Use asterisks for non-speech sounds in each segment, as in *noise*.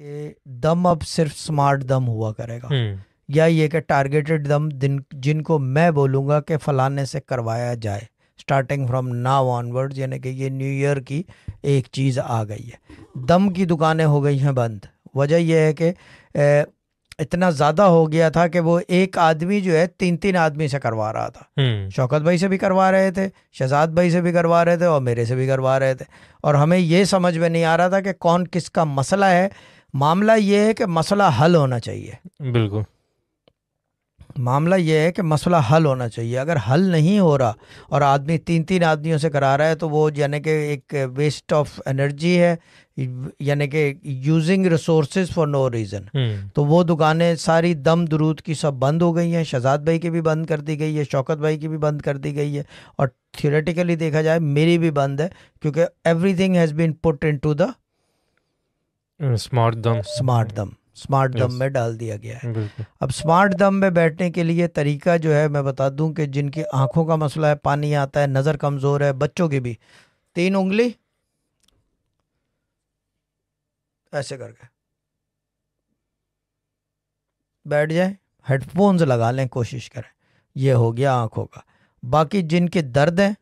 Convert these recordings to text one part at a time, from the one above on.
कि दम अब सिर्फ स्मार्ट दम हुआ करेगा हम्म। या ये कि टारगेटेड दम दिन जिनको मैं बोलूँगा कि फलाने से करवाया जाए स्टार्टिंग फ्रॉम नाव ऑनवर्ड यानी कि ये न्यू ईयर की एक चीज़ आ गई है दम की दुकानें हो गई हैं बंद वजह यह है कि इतना ज़्यादा हो गया था कि वो एक आदमी जो है तीन तीन आदमी से करवा रहा था हम्म। शौकत भाई से भी करवा रहे थे शहजाद भाई से भी करवा रहे थे और मेरे से भी करवा रहे थे और हमें ये समझ में नहीं आ रहा था कि कौन किसका मसला है मामला ये है कि मसला हल होना चाहिए बिल्कुल मामला यह है कि मसला हल होना चाहिए अगर हल नहीं हो रहा और आदमी तीन तीन आदमियों से करा रहा है तो वो यानी कि एक वेस्ट ऑफ एनर्जी है यानी कि using resources for no reason तो वो दुकानें सारी दम दरूद की सब बंद हो गई हैं शहजाद भाई की भी बंद कर दी गई है शौकत भाई की भी बंद कर दी गई है और थियोरेटिकली देखा जाए मेरी भी बंद है क्योंकि everything has been put into the smart दम स्मार्ट दम स्मार्ट दम में डाल दिया गया है अब स्मार्ट दम में बैठने के लिए तरीका जो है मैं बता दूं कि जिनकी आंखों का मसला है पानी आता है नज़र कमज़ोर है बच्चों की भी तीन उंगली ऐसे करके बैठ जाए हेडफोन्स लगा लें कोशिश करें यह हो गया आंखों का बाकी जिनके दर्द हैं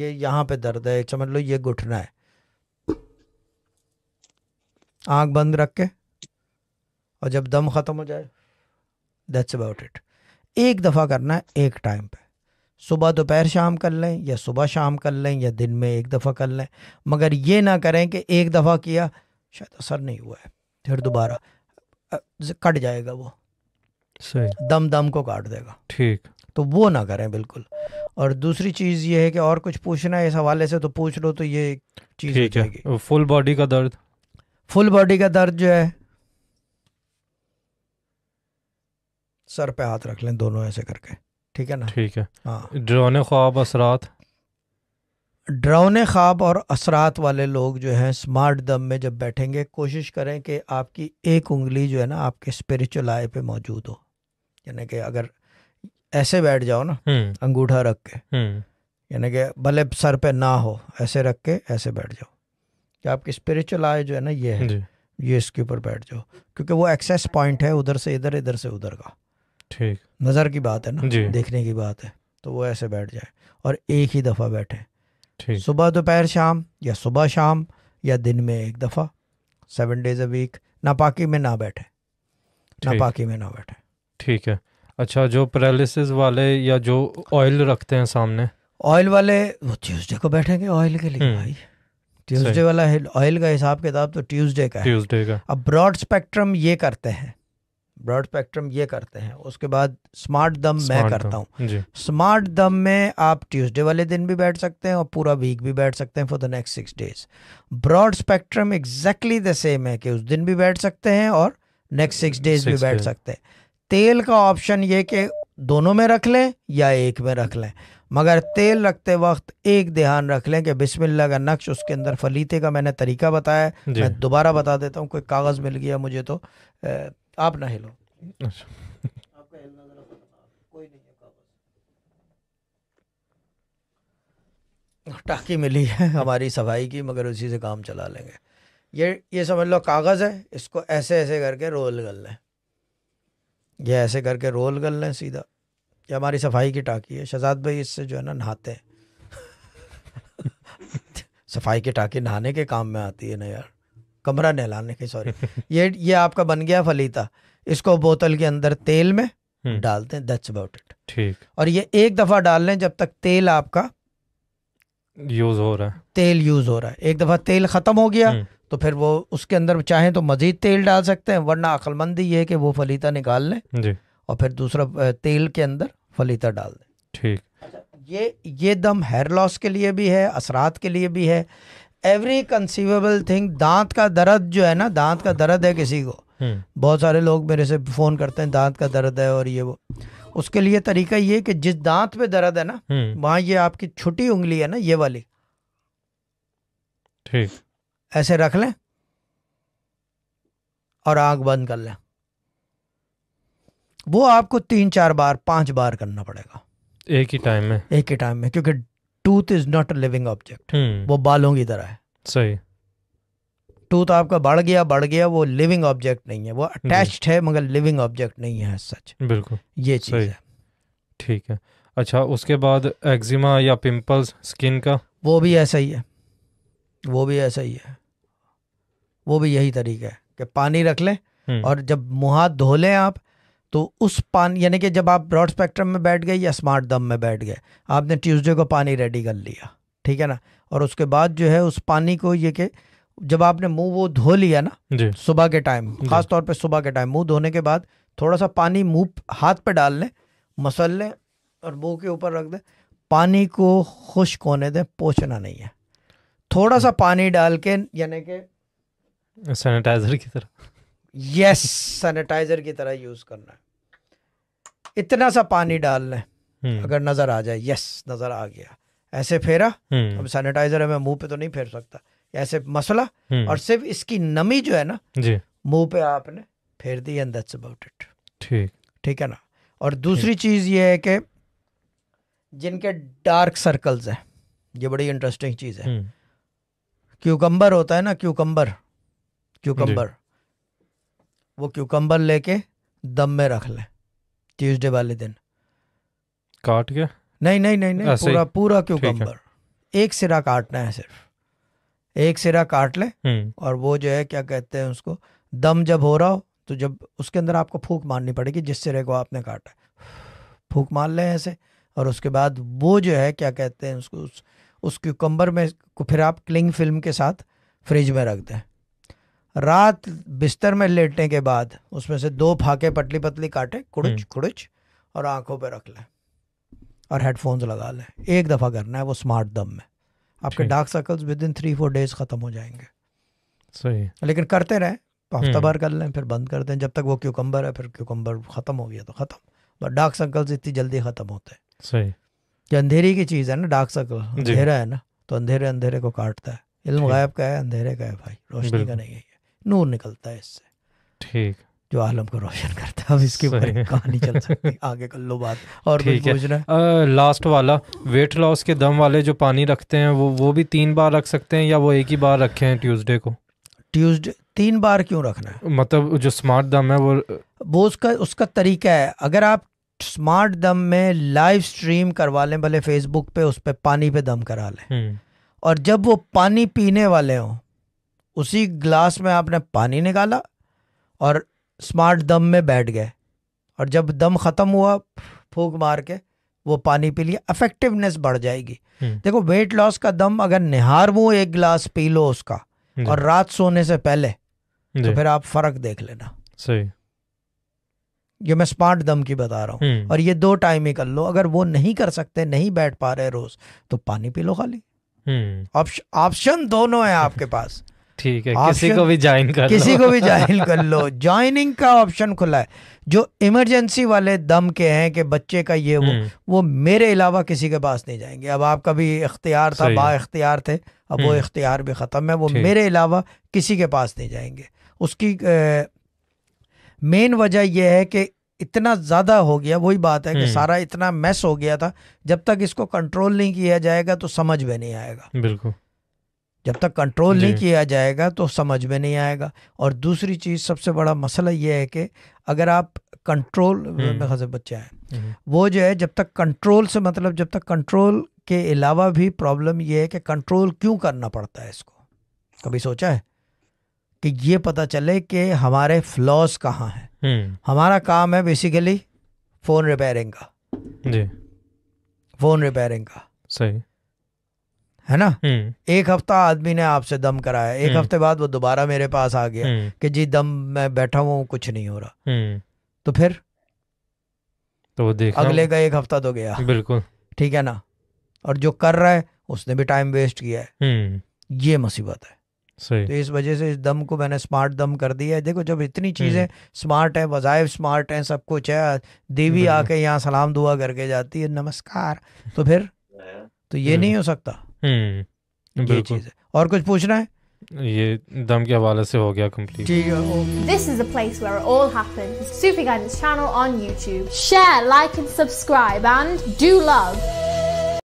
ये यहाँ पे दर्द है समझ लो ये घुटना है आंख बंद रख के और जब दम ख़त्म हो जाए दैट्स अबाउट इट एक दफ़ा करना है एक टाइम पे सुबह दोपहर शाम कर लें या सुबह शाम कर लें या दिन में एक दफ़ा कर लें मगर ये ना करें कि एक दफ़ा किया शायद असर नहीं हुआ है फिर दोबारा कट जाएगा वो सही दम दम को काट देगा ठीक तो वो ना करें बिल्कुल और दूसरी चीज़ ये है कि और कुछ पूछना है इस हवाले से तो पूछ लो तो ये चीज़ है फुल बॉडी का दर्द फुल बॉडी का दर्द जो है सर पे हाथ रख लें दोनों ऐसे करके ठीक है ना ठीक है हाँ ड्रोने ख्वाब असरात ड्रोने ख्वाब और असरात वाले लोग जो हैं स्मार्ट दम में जब बैठेंगे कोशिश करें कि आपकी एक उंगली जो है ना आपके स्पिरिचुअल आय पे मौजूद हो यानी कि अगर ऐसे बैठ जाओ ना हम्म। अंगूठा रख के हम्म। यानी कि भले सर पे ना हो ऐसे रख के ऐसे बैठ जाओ कि आपकी स्पिरिचुअल आय जो है ना ये है ये इसके ऊपर बैठ जाओ क्योंकि वो एक्सेस पॉइंट है उधर से इधर इधर से उधर का ठीक नज़र की बात है ना देखने की बात है तो वो ऐसे बैठ जाए और एक ही दफ़ा बैठे सुबह दोपहर शाम या सुबह शाम या दिन में एक दफ़ा सेवन डेज अ वीक नापाकी में ना बैठे नापाकी में ना बैठे ठीक है अच्छा जो पैरालिसिस वाले या जो ऑयल रखते हैं सामने ऑयल वाले वो ट्यूजडे को बैठेंगे ऑयल के लिए हम्म। भाई ट्यूसडे वाला ऑयल का हिसाब किताब तो ट्यूसडे का ट्यूसडे का अब ब्रॉड स्पेक्ट्रम ये करते हैं ब्रॉड स्पेक्ट्रम ये करते हैं उसके बाद स्मार्ट दम smart मैं करता हूँ स्मार्ट दम में आप ट्यूसडे वाले दिन भी बैठ सकते हैं और पूरा वीक भी बैठ सकते हैं for the next six days broad spectrum exactly the same है कि उस दिन भी बैठ सकते हैं और नेक्स्ट सिक्स डेज भी बैठ सकते हैं तेल का ऑप्शन ये कि दोनों में रख लें या एक में रख लें मगर तेल रखते वक्त एक ध्यान रख लें कि बिस्मिल्लाह का नक्श उसके अंदर फलीते का मैंने तरीका बताया मैं दोबारा बता देता हूँ कोई कागज़ मिल गया मुझे तो आप ना हिलो अच्छा। टाकी मिली है हमारी सफाई की मगर उसी से काम चला लेंगे ये ये समझ लो कागज़ है इसको ऐसे ऐसे करके रोल कर लें ये ऐसे करके रोल कर लें सीधा ये हमारी सफाई की टाकी है शहजाद भाई इससे जो है ना नहाते हैं *laughs* सफाई की टाकी नहाने के काम में आती है ना यार कमरा नहलाने के सॉरी *laughs* ये ये आपका बन गया फलीता इसको बोतल के अंदर तेल में हम्म। डालते हैं दैट्स अबाउट इट ठीक और ये एक दफ़ा डाल लें जब तक तेल आपका यूज हो रहा है तेल यूज हो रहा है एक दफ़ा तेल ख़त्म हो गया हम्म। तो फिर वो उसके अंदर चाहें तो मज़ीद तेल डाल सकते हैं वरना अकलमंदी ये है कि वो फलीता निकाल लें और फिर दूसरा तेल के अंदर फलीता डाल दें ठीक अच्छा, ये ये दम हेयर लॉस के लिए भी है असरात के लिए भी है एवरी कंसीवेबल थिंग दांत का दर्द जो है ना दांत का दर्द है किसी को हम्म। बहुत सारे लोग मेरे से फ़ोन करते हैं दांत का दर्द है और ये वो उसके लिए तरीका ये कि जिस दांत पे दर्द है ना हम्म। वहां ये आपकी छोटी उंगली है ना ये वाली ठीक ऐसे रख लें और आंख बंद कर लें वो आपको तीन चार बार पांच बार करना पड़ेगा एक ही टाइम में एक ही टाइम में क्योंकि tooth is not a living object वो बालों की तरह है सही टूथ आपका बढ़ गया बढ़ गया वो लिविंग ऑब्जेक्ट नहीं है वो अटैच्ड है मगर लिविंग ऑब्जेक्ट नहीं है सच बिल्कुल ये चीज़ है ठीक है अच्छा उसके बाद एक्जिमा या पिंपल्स स्किन का वो भी ऐसा ही है वो भी ऐसा ही है वो भी यही तरीका है कि पानी रख लें हम्म। और जब मुंह हाथ धो लें आप तो उस पानी यानी कि जब आप ब्रॉड स्पेक्ट्रम में बैठ गए या स्मार्ट दम में बैठ गए आपने ट्यूसडे को पानी रेडी कर लिया ठीक है ना और उसके बाद जो है उस पानी को ये कि जब आपने मुंह वो धो लिया ना सुबह के टाइम खास तौर पे सुबह के टाइम मुंह धोने के बाद थोड़ा सा पानी मुंह हाथ पे डाल लें मसल लें और मुंह के ऊपर रख दें पानी को खुश्क होने दें पोछना नहीं है थोड़ा सा हम्म। पानी डाल के यानी कि सैनिटाइजर की तरह यस सैनिटाइजर की तरह यूज करना है इतना सा पानी डालना है हम्म। अगर नजर आ जाए यस नजर आ गया ऐसे फेरा हम्म। अब सैनिटाइजर है मैं मुंह पे तो नहीं फेर सकता ऐसे मसला हम्म। और सिर्फ इसकी नमी जो है ना मुंह पे आपने फेर दी एंड दैट्स अबाउट इट ठीक ठीक है ना और दूसरी चीज ये है कि जिनके डार्क सर्कल्स हैं ये बड़ी इंटरेस्टिंग चीज है क्यूकम्बर होता है ना क्यूकम्बर क्यूकम्बर वो क्यूकम्बर लेके दम में रख लें ट्यूजडे वाले दिन काट के नहीं नहीं नहीं नहीं हाँ, पूरा पूरा क्यूकम्बर एक सिरा काटना है सिर्फ एक सिरा काट लें हम्म। और वो जो है क्या कहते हैं उसको दम जब हो रहा हो तो जब उसके अंदर आपको फूक मारनी पड़ेगी जिस सिरे को आपने काटा फूक मार लें ऐसे और उसके बाद वो जो है क्या कहते हैं उसको उस, उस क्यूकम्बर में फिर आप क्लिंग फिल्म के साथ फ्रिज में रख दें रात बिस्तर में लेटने के बाद उसमें से दो फाके पतली पतली काटे कुड़च हम्म। कुड़च और आंखों पे रख लें और हेडफोन्स लगा लें एक दफ़ा करना है वो स्मार्ट दम में आपके dark circles within three four days ख़त्म हो जाएंगे सही लेकिन करते रहें हफ्ता हम्म। भर कर लें फिर बंद कर दें जब तक वो क्यूकम्बर है फिर क्यूकम्बर ख़त्म हो गया तो ख़त्म बट डार्क सर्कल्स इतनी जल्दी ख़त्म होते हैं सही जो अंधेरी की चीज़ है ना डार्क सर्कल अंधेरा है ना तो अंधेरे अंधेरे को काटता है इल्म गायब का है अंधेरे का है भाई रोशनी का नहीं है नूर निकलता है इससे ठीक जो आलम को रोशन करता है इसके ऊपर कहानी चल सकती आगे कर लो बात और कुछ लास्ट वाला वेट लॉस के दम वाले जो पानी रखते हैं वो वो भी तीन बार रख सकते हैं या वो एक ही बार रखे हैं ट्यूसडे को ट्यूसडे तीन बार क्यों रखना है मतलब जो स्मार्ट दम है वो वो उसका उसका तरीका है अगर आप स्मार्ट दम में लाइव स्ट्रीम करवा लें भले फेसबुक पे उस पर पानी पे दम करा लें हम्म। और जब वो पानी पीने वाले हों उसी ग्लास में आपने पानी निकाला और स्मार्ट दम में बैठ गए और जब दम ख़त्म हुआ फूक मार के वो पानी पी लिया अफेक्टिवनेस बढ़ जाएगी हम्म। देखो वेट लॉस का दम अगर निहार वो एक गिलास पी लो उसका और रात सोने से पहले तो फिर आप फ़र्क देख लेना सही ये मैं स्मार्ट दम की बता रहा हूँ हम्म। और ये दो टाइम ही कर लो अगर वो नहीं कर सकते नहीं बैठ पा रहे रोज तो पानी पी लो खाली ऑप्शन हम्म। दोनों है आपके पास ठीक है किसी को भी ज्वाइन कर किसी को भी ज्वाइन कर लो ज्वाइनिंग का ऑप्शन खुला है जो इमरजेंसी वाले दम के हैं कि बच्चे का ये वो हम्म। वो मेरे अलावा किसी के पास नहीं जाएंगे अब आपका भी इख्तियार था बा इख्तियार थे अब वो हम्म। इख्तियार भी ख़त्म है वो मेरे अलावा किसी के पास नहीं जाएंगे उसकी मेन वजह यह है कि इतना ज़्यादा हो गया वही बात है कि हम्म। सारा इतना मैस हो गया था जब तक इसको कंट्रोल नहीं किया जाएगा तो समझ में नहीं आएगा बिल्कुल जब तक कंट्रोल नहीं किया जाएगा तो समझ में नहीं आएगा और दूसरी चीज़ सबसे बड़ा मसला यह है कि अगर आप कंट्रोल में खासे बच्चे हैं हम्म। वो जो है जब तक कंट्रोल से मतलब जब तक कंट्रोल के अलावा भी प्रॉब्लम यह है कि कंट्रोल क्यों करना पड़ता है इसको कभी सोचा है कि ये पता चले कि हमारे फ्लॉज कहाँ हैं हम्म। हमारा काम है बेसिकली फ़ोन रिपेयरिंग का जी फ़ोन रिपेयरिंग का सही है ना हम्म। एक हफ्ता आदमी ने आपसे दम कराया एक हम्म। हफ्ते बाद वो दोबारा मेरे पास आ गया हम्म। कि जी दम मैं बैठा हुआ कुछ नहीं हो रहा तो फिर तो देख अगले का एक हफ्ता तो गया बिल्कुल ठीक है ना और जो कर रहा है उसने भी टाइम वेस्ट किया है ये मुसीबत है सही। तो इस वजह से इस दम को मैंने स्मार्ट दम कर दिया है देखो जब इतनी चीज़ें स्मार्ट है वजायब स्मार्ट है सब कुछ है देवी आके यहाँ सलाम दुआ करके जाती है नमस्कार तो फिर तो ये नहीं हो सकता हम्म बिल्कुल और कुछ पूछना है ये दम के हवाले से हो गया कंप्लीट ठीक है this is the place where all happens Sufi guidance channel on YouTube share like and subscribe and do love